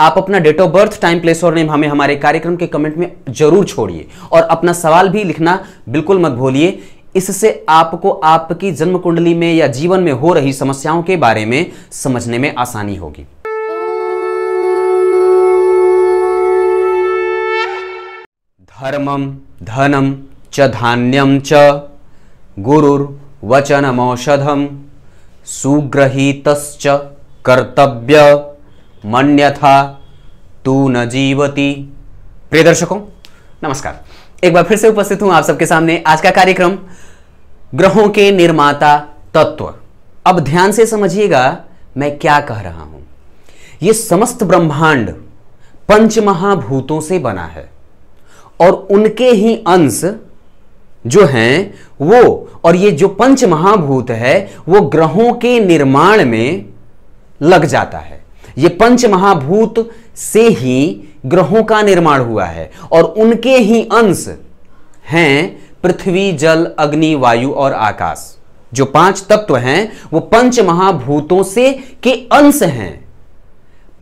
आप अपना date of birth time place और नेम हमें हमारे कार्यक्रम के कमेंट में जरूर छोड़िए और अपना सवाल भी लिखना बिल्कुल मत भूलिए इससे आपको आपकी जन्म कुंडली में या जीवन में हो रही समस्याओं के बारे में समझने में आसानी होगी धर्मम धनम च धान्यम च गुरुर औषधम सुग्रहित कर्तव्य मन्यथा तू न जीवती प्रिय दर्शकों नमस्कार एक बार फिर से उपस्थित हूं आप सबके सामने आज का कार्यक्रम ग्रहों के निर्माता तत्व अब ध्यान से समझिएगा मैं क्या कह रहा हूं यह समस्त ब्रह्मांड पंच महाभूतों से बना है और उनके ही अंश जो हैं वो और ये जो पंच महाभूत है वो ग्रहों के निर्माण में लग जाता है ये पंच महाभूत से ही ग्रहों का निर्माण हुआ है और उनके ही अंश हैं पृथ्वी जल अग्नि वायु और आकाश जो पांच तत्व हैं वो पंच महाभूतों से के अंश हैं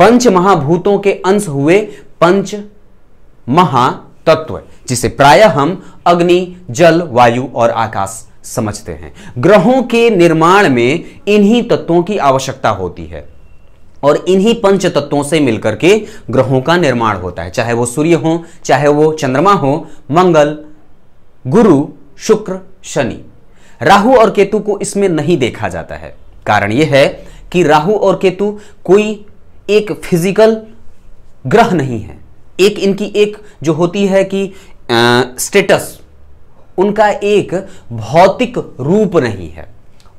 पंच महाभूतों के अंश हुए पंच महातत्व जिसे प्राय हम अग्नि जल वायु और आकाश समझते हैं ग्रहों के निर्माण में इन्हीं तत्वों की आवश्यकता होती है और इन्हीं पंच तत्वों से मिलकर के ग्रहों का निर्माण होता है चाहे वो सूर्य हो चाहे वो चंद्रमा हो मंगल गुरु शुक्र शनि राहु और केतु को इसमें नहीं देखा जाता है कारण यह है कि राहु और केतु कोई एक फिजिकल ग्रह नहीं है एक इनकी एक जो होती है कि आ, स्टेटस उनका एक भौतिक रूप नहीं है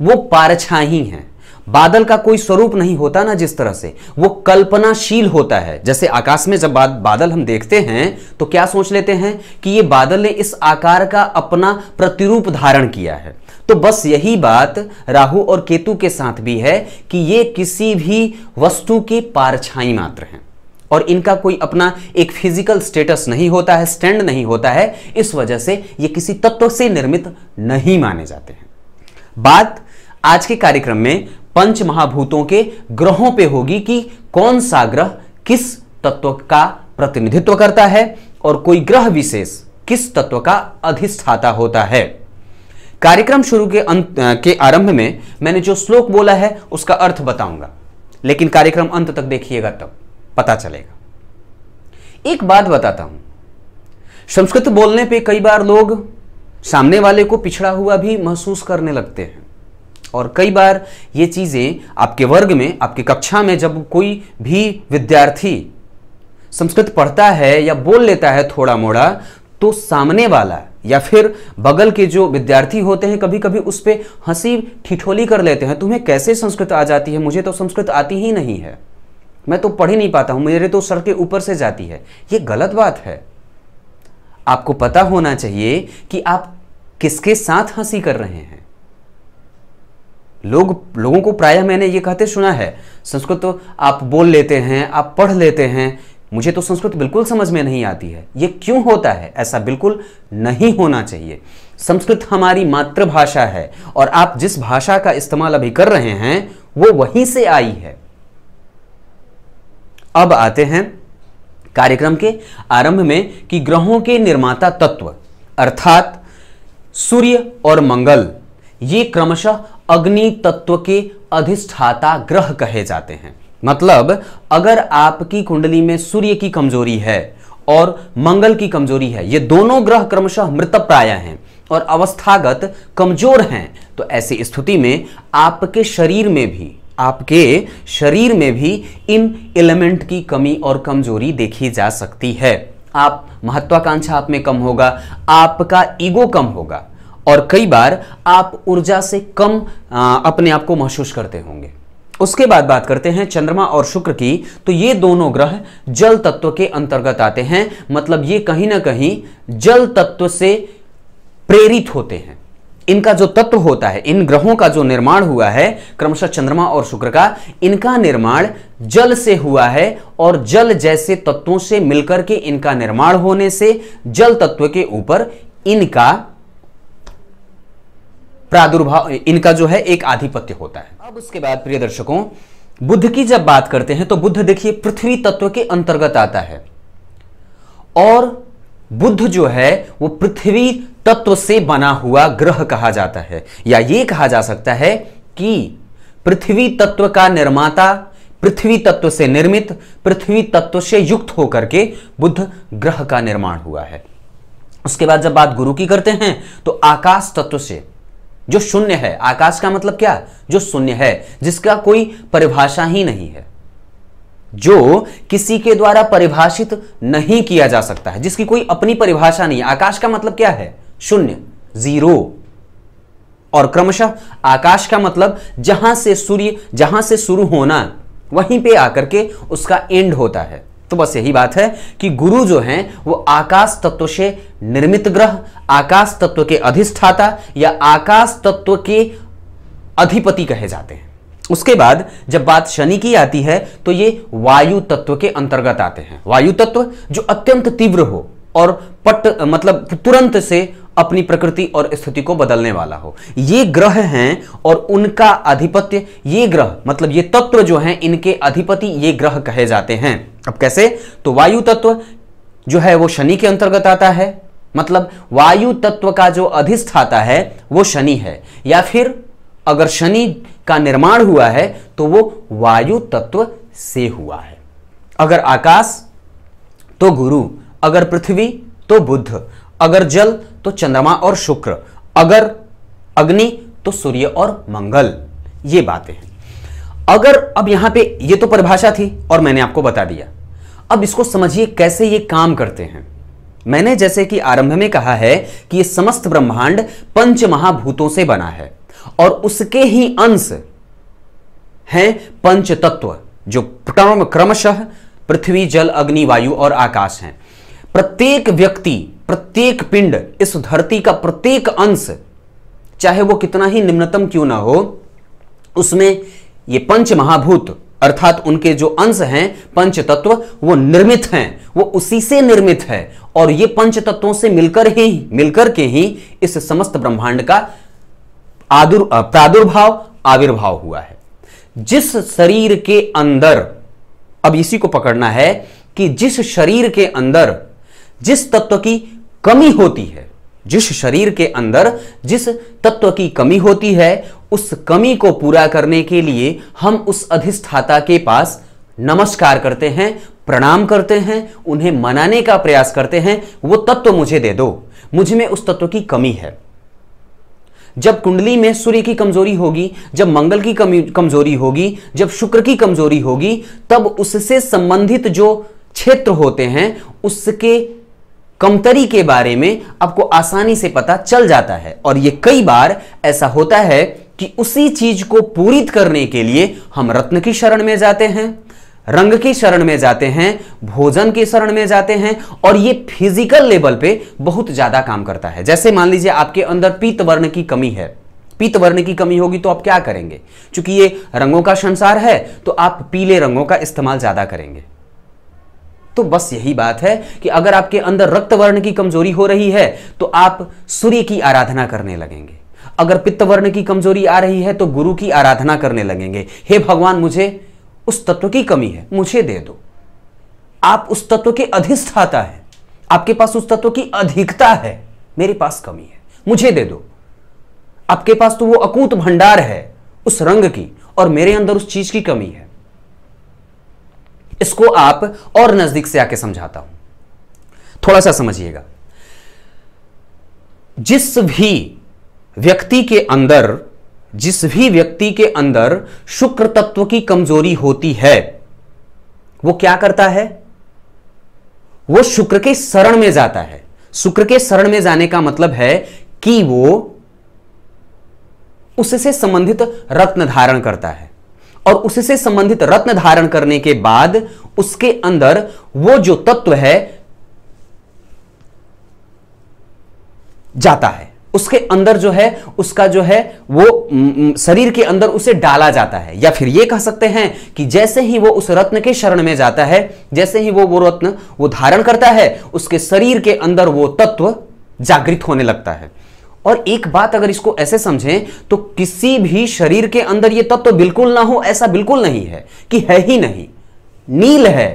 वो पारछाही हैं बादल का कोई स्वरूप नहीं होता ना जिस तरह से वो कल्पनाशील होता है जैसे आकाश में जब बादल हम देखते हैं तो क्या सोच लेते हैं कि ये बादल ने इस आकार का अपना प्रतिरूप धारण किया है तो बस यही बात राहु और केतु के साथ भी है कि ये किसी भी वस्तु की पारछाई मात्र हैं और इनका कोई अपना एक फिजिकल स्टेटस नहीं होता है स्टैंड नहीं होता है इस वजह से ये किसी तत्व से निर्मित नहीं माने जाते हैं बात आज के कार्यक्रम में पंच महाभूतों के ग्रहों पे होगी कि कौन सा ग्रह किस तत्व का प्रतिनिधित्व करता है और कोई ग्रह विशेष किस तत्व का अधिष्ठाता होता है कार्यक्रम शुरू के अंत के आरंभ में मैंने जो श्लोक बोला है उसका अर्थ बताऊंगा लेकिन कार्यक्रम अंत तक देखिएगा तब पता चलेगा एक बात बताता हूं संस्कृत बोलने पे कई बार लोग सामने वाले को पिछड़ा हुआ भी महसूस करने लगते हैं और कई बार ये चीज़ें आपके वर्ग में आपके कक्षा में जब कोई भी विद्यार्थी संस्कृत पढ़ता है या बोल लेता है थोड़ा मोड़ा तो सामने वाला या फिर बगल के जो विद्यार्थी होते हैं कभी कभी उस पर हंसी ठिठोली कर लेते हैं तुम्हें कैसे संस्कृत आ जाती है मुझे तो संस्कृत आती ही नहीं है मैं तो पढ़ ही नहीं पाता हूँ मेरे तो सर के ऊपर से जाती है ये गलत बात है आपको पता होना चाहिए कि आप किसके साथ हंसी कर रहे हैं लोग लोगों को प्रायः मैंने ये कहते सुना है संस्कृत तो आप बोल लेते हैं आप पढ़ लेते हैं मुझे तो संस्कृत बिल्कुल समझ में नहीं आती है ये क्यों होता है ऐसा बिल्कुल नहीं होना चाहिए संस्कृत हमारी मातृभाषा है और आप जिस भाषा का इस्तेमाल अभी कर रहे हैं वो वहीं से आई है अब आते हैं कार्यक्रम के आरंभ में कि ग्रहों के निर्माता तत्व अर्थात सूर्य और मंगल ये क्रमशः अग्नि तत्व के अधिष्ठाता ग्रह कहे जाते हैं मतलब अगर आपकी कुंडली में सूर्य की कमजोरी है और मंगल की कमजोरी है ये दोनों ग्रह क्रमशः मृत प्राय हैं और अवस्थागत कमजोर हैं तो ऐसी स्थिति में आपके शरीर में भी आपके शरीर में भी इन एलिमेंट की कमी और कमजोरी देखी जा सकती है आप महत्वाकांक्षा आप में कम होगा आपका ईगो कम होगा और कई बार आप ऊर्जा से कम अपने आप को महसूस करते होंगे उसके बाद बात करते हैं चंद्रमा और शुक्र की तो ये दोनों ग्रह जल तत्व के अंतर्गत आते हैं मतलब ये कहीं ना कहीं जल तत्व से प्रेरित होते हैं इनका जो तत्व होता है इन ग्रहों का जो निर्माण हुआ है क्रमशः चंद्रमा और शुक्र का इनका निर्माण जल से हुआ है और जल जैसे तत्वों से मिलकर के इनका निर्माण होने से जल तत्व के ऊपर इनका प्रादुर्भाव इनका जो है एक आधिपत्य होता है अब उसके बाद प्रिय दर्शकों बुद्ध की जब बात करते हैं तो बुद्ध देखिए पृथ्वी तत्व के अंतर्गत आता है और बुद्ध जो है वो पृथ्वी तत्व से बना हुआ ग्रह कहा जाता है या ये कहा जा सकता है कि पृथ्वी तत्व का निर्माता पृथ्वी तत्व से निर्मित पृथ्वी तत्व से युक्त होकर के बुद्ध ग्रह का निर्माण हुआ है उसके बाद जब बात गुरु की करते हैं तो आकाश तत्व से जो शून्य है आकाश का मतलब क्या जो शून्य है जिसका कोई परिभाषा ही नहीं है जो किसी के द्वारा परिभाषित नहीं किया जा सकता है जिसकी कोई अपनी परिभाषा नहीं आकाश का मतलब क्या है शून्य जीरो और क्रमशः आकाश का मतलब जहां से सूर्य जहां से शुरू होना वहीं पे आकर के उसका एंड होता है तो बस यही बात है कि गुरु जो हैं वो आकाश तत्व से निर्मित ग्रह आकाश तत्व के अधिष्ठाता या आकाश तत्व के अधिपति कहे जाते हैं उसके बाद जब बात शनि की आती है तो ये वायु तत्व के अंतर्गत आते हैं वायु तत्व जो अत्यंत तीव्र हो और पट मतलब तुरंत से अपनी प्रकृति और स्थिति को बदलने वाला हो ये ग्रह हैं और उनका आधिपत्य ये ग्रह मतलब ये तत्व जो हैं इनके अधिपति ये ग्रह कहे जाते हैं अब कैसे तो वायु तत्व जो है वो शनि के अंतर्गत आता है मतलब वायु तत्व का जो अधिष्ठाता है वो शनि है या फिर अगर शनि का निर्माण हुआ है तो वो वायु तत्व से हुआ है अगर आकाश तो गुरु अगर पृथ्वी तो बुध अगर जल तो चंद्रमा और शुक्र अगर अग्नि तो सूर्य और मंगल ये बातें हैं अगर अब यहां पे ये तो परिभाषा थी और मैंने आपको बता दिया अब इसको समझिए कैसे ये काम करते हैं मैंने जैसे कि आरंभ में कहा है कि ये समस्त ब्रह्मांड पंच महाभूतों से बना है और उसके ही अंश हैं पंच तत्व जो क्रमशः पृथ्वी जल अग्नि वायु और आकाश हैं प्रत्येक व्यक्ति प्रत्येक पिंड इस धरती का प्रत्येक अंश चाहे वो कितना ही निम्नतम क्यों ना हो उसमें ये पंच महाभूत अर्थात उनके जो अंश हैं पंच तत्व वो निर्मित हैं वो उसी से निर्मित है और ये पंच तत्वों से मिलकर ही मिलकर के ही इस समस्त ब्रह्मांड का आदुर प्रादुर्भाव आविर्भाव हुआ है जिस शरीर के अंदर अब इसी को पकड़ना है कि जिस शरीर के अंदर जिस तत्व की कमी होती है जिस शरीर के अंदर जिस तत्व की कमी होती है उस कमी को पूरा करने के लिए हम उस अधिष्ठाता के पास नमस्कार करते हैं प्रणाम करते हैं उन्हें मनाने का प्रयास करते हैं वो तत्व मुझे दे दो मुझ में उस तत्व की कमी है जब कुंडली में सूर्य की कमजोरी होगी जब मंगल की कमजोरी होगी जब शुक्र की कमजोरी होगी तब उससे संबंधित जो क्षेत्र होते हैं उसके कमतरी के बारे में आपको आसानी से पता चल जाता है और ये कई बार ऐसा होता है कि उसी चीज को पूरित करने के लिए हम रत्न की शरण में जाते हैं रंग की शरण में जाते हैं भोजन की शरण में जाते हैं और ये फिजिकल लेवल पे बहुत ज्यादा काम करता है जैसे मान लीजिए आपके अंदर पीत वर्ण की कमी है पीत वर्ण की कमी होगी तो आप क्या करेंगे क्योंकि ये रंगों का संसार है तो आप पीले रंगों का इस्तेमाल ज्यादा करेंगे तो बस यही बात है कि अगर आपके अंदर रक्तवर्ण की कमजोरी हो रही है तो आप सूर्य की आराधना करने लगेंगे अगर पित्तवर्ण की कमजोरी आ रही है तो गुरु की आराधना करने लगेंगे हे भगवान मुझे उस तत्व की कमी है मुझे दे दो आप उस तत्व के अधिष्ठाता है आपके पास उस तत्व की अधिकता है मेरे पास कमी है मुझे दे दो आपके पास तो वो अकूत भंडार है उस रंग की और मेरे अंदर उस चीज की कमी है इसको आप और नजदीक से आके समझाता हूं थोड़ा सा समझिएगा जिस भी व्यक्ति के अंदर जिस भी व्यक्ति के अंदर शुक्र तत्व की कमजोरी होती है वो क्या करता है वो शुक्र के शरण में जाता है शुक्र के शरण में जाने का मतलब है कि वो उससे संबंधित रत्न धारण करता है और उससे संबंधित रत्न धारण करने के बाद उसके अंदर वो जो तत्व है जाता है उसके अंदर जो है उसका जो है वो शरीर के अंदर उसे डाला जाता है या फिर ये कह सकते हैं कि जैसे ही वो उस रत्न के शरण में जाता है जैसे ही वो वो रत्न वो धारण करता है उसके शरीर के अंदर वो तत्व जागृत होने लगता है और एक बात अगर इसको ऐसे समझें तो किसी भी शरीर के अंदर ये तत्व तो बिल्कुल ना हो ऐसा बिल्कुल नहीं है कि है ही नहीं नील है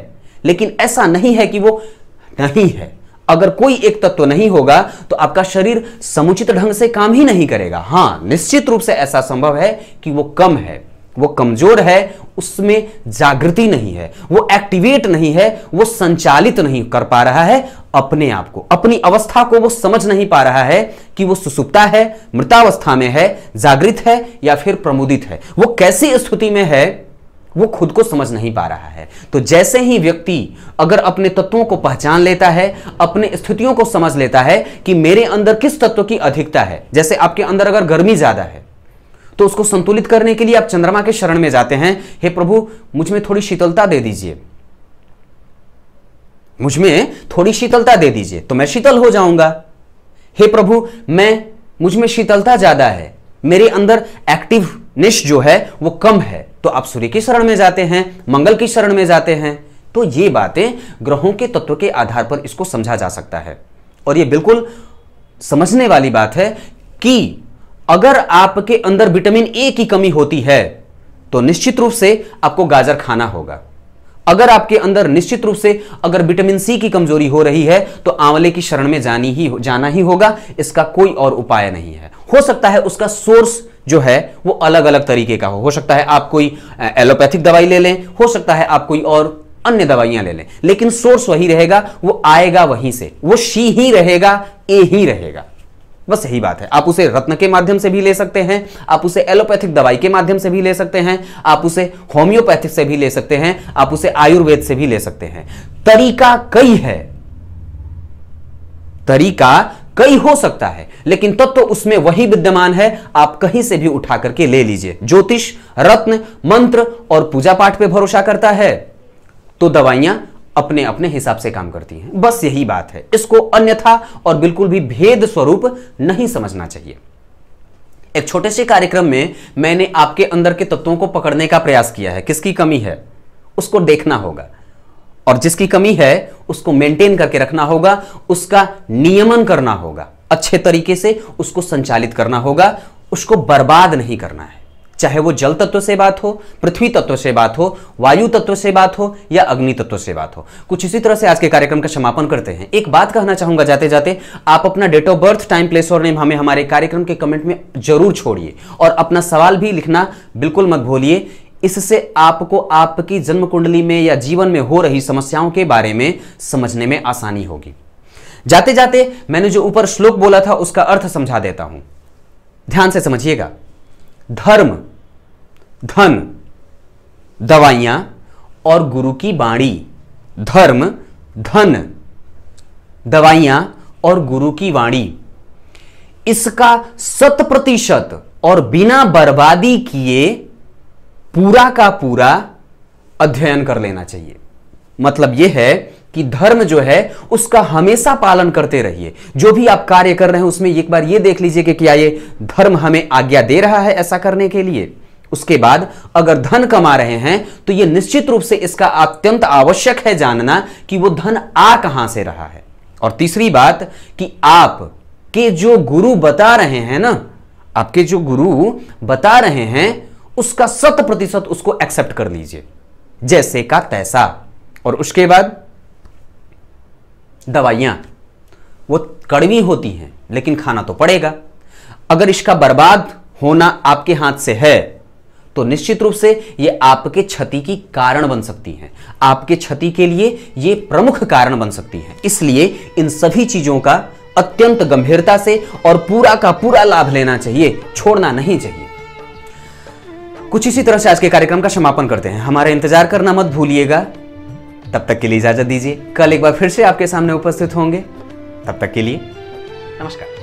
लेकिन ऐसा नहीं है कि वो नहीं है अगर कोई एक तत्व तो नहीं होगा तो आपका शरीर समुचित ढंग से काम ही नहीं करेगा हां निश्चित रूप से ऐसा संभव है कि वो कम है वो कमजोर है उसमें जागृति नहीं है वो एक्टिवेट नहीं है वो संचालित नहीं कर पा रहा है अपने आप को अपनी अवस्था को वो समझ नहीं पा रहा है कि वो सुसुप्ता है मृतावस्था में है जागृत है या फिर प्रमुदित है वो कैसी स्थिति में है वो खुद को समझ नहीं पा रहा है तो जैसे ही व्यक्ति अगर अपने तत्वों को पहचान लेता है अपने स्थितियों को समझ लेता है कि मेरे अंदर किस तत्व की अधिकता है जैसे आपके अंदर अगर गर्मी ज्यादा है तो उसको संतुलित करने के लिए आप चंद्रमा के शरण में जाते हैं हे प्रभु मुझ में थोड़ी शीतलता दे दीजिए मुझ में थोड़ी शीतलता दे दीजिए तो मैं शीतल हो जाऊंगा हे प्रभु मैं मुझ में शीतलता ज्यादा है मेरे अंदर एक्टिवनेस जो है वो कम है तो आप सूर्य की शरण में जाते हैं मंगल की शरण में जाते हैं तो ये बातें ग्रहों के तत्व के आधार पर इसको समझा जा सकता है और ये बिल्कुल समझने वाली बात है कि अगर आपके अंदर विटामिन ए की कमी होती है तो निश्चित रूप से आपको गाजर खाना होगा अगर आपके अंदर निश्चित रूप से अगर विटामिन सी की कमजोरी हो रही है तो आंवले की शरण में जानी ही जाना ही होगा इसका कोई और उपाय नहीं है हो सकता है उसका सोर्स जो है वो अलग अलग तरीके का हो हो सकता है आप कोई एलोपैथिक दवाई ले लें हो सकता है आप कोई और अन्य दवाइयां ले लें लेकिन सोर्स वही रहेगा वो आएगा वहीं से वो शी ही रहेगा ए ही रहेगा बस यही बात है आप उसे रत्न के माध्यम से भी ले सकते हैं आप उसे एलोपैथिक दवाई के माध्यम से भी ले सकते हैं आप उसे होम्योपैथिक से भी ले सकते हैं आप उसे आयुर्वेद से भी ले सकते हैं तरीका कई है तरीका कई हो सकता है लेकिन तत्व तो उसमें वही विद्यमान है आप कहीं से भी उठा करके ले लीजिए ज्योतिष रत्न मंत्र और पूजा पाठ पर भरोसा करता है तो दवाइयां अपने अपने हिसाब से काम करती हैं बस यही बात है इसको अन्यथा और बिल्कुल भी भेद स्वरूप नहीं समझना चाहिए एक छोटे से कार्यक्रम में मैंने आपके अंदर के तत्वों को पकड़ने का प्रयास किया है किसकी कमी है उसको देखना होगा और जिसकी कमी है उसको मेंटेन करके रखना होगा उसका नियमन करना होगा अच्छे तरीके से उसको संचालित करना होगा उसको बर्बाद नहीं करना है चाहे वो जल तत्व से बात हो पृथ्वी तत्व से बात हो वायु तत्व से बात हो या अग्नि तत्व से बात हो कुछ इसी तरह से आज के कार्यक्रम का समापन करते हैं एक बात कहना चाहूंगा जाते जाते आप अपना date of birth time place और नेम हमें हमारे कार्यक्रम के कमेंट में जरूर छोड़िए और अपना सवाल भी लिखना बिल्कुल मत भूलिए इससे आपको आपकी जन्म कुंडली में या जीवन में हो रही समस्याओं के बारे में समझने में आसानी होगी जाते जाते मैंने जो ऊपर श्लोक बोला था उसका अर्थ समझा देता हूं ध्यान से समझिएगा धर्म धन दवाइयां और गुरु की वाणी धर्म धन दवाइयां और गुरु की वाणी इसका शत प्रतिशत और बिना बर्बादी किए पूरा का पूरा अध्ययन कर लेना चाहिए मतलब यह है कि धर्म जो है उसका हमेशा पालन करते रहिए जो भी आप कार्य कर रहे हैं उसमें एक बार यह देख लीजिए कि क्या ये धर्म हमें आज्ञा दे रहा है ऐसा करने के लिए उसके बाद अगर धन कमा रहे हैं तो यह निश्चित रूप से इसका अत्यंत आवश्यक है जानना कि वो धन आ कहां से रहा है और तीसरी बात कि आप के जो गुरु बता रहे हैं ना आपके जो गुरु बता रहे हैं उसका शत प्रतिशत उसको एक्सेप्ट कर लीजिए जैसे का तैसा और उसके बाद दवाइयां वो कड़वी होती हैं लेकिन खाना तो पड़ेगा अगर इसका बर्बाद होना आपके हाथ से है तो निश्चित रूप से ये आपके क्षति की कारण बन सकती हैं आपके क्षति के लिए ये प्रमुख कारण बन सकती हैं इसलिए इन सभी चीज़ों का अत्यंत गंभीरता से और पूरा का पूरा लाभ लेना चाहिए छोड़ना नहीं चाहिए कुछ इसी तरह से आज के कार्यक्रम का समापन करते हैं हमारा इंतजार करना मत भूलिएगा तब तक के लिए इजाजत दीजिए कल एक बार फिर से आपके सामने उपस्थित होंगे तब तक के लिए नमस्कार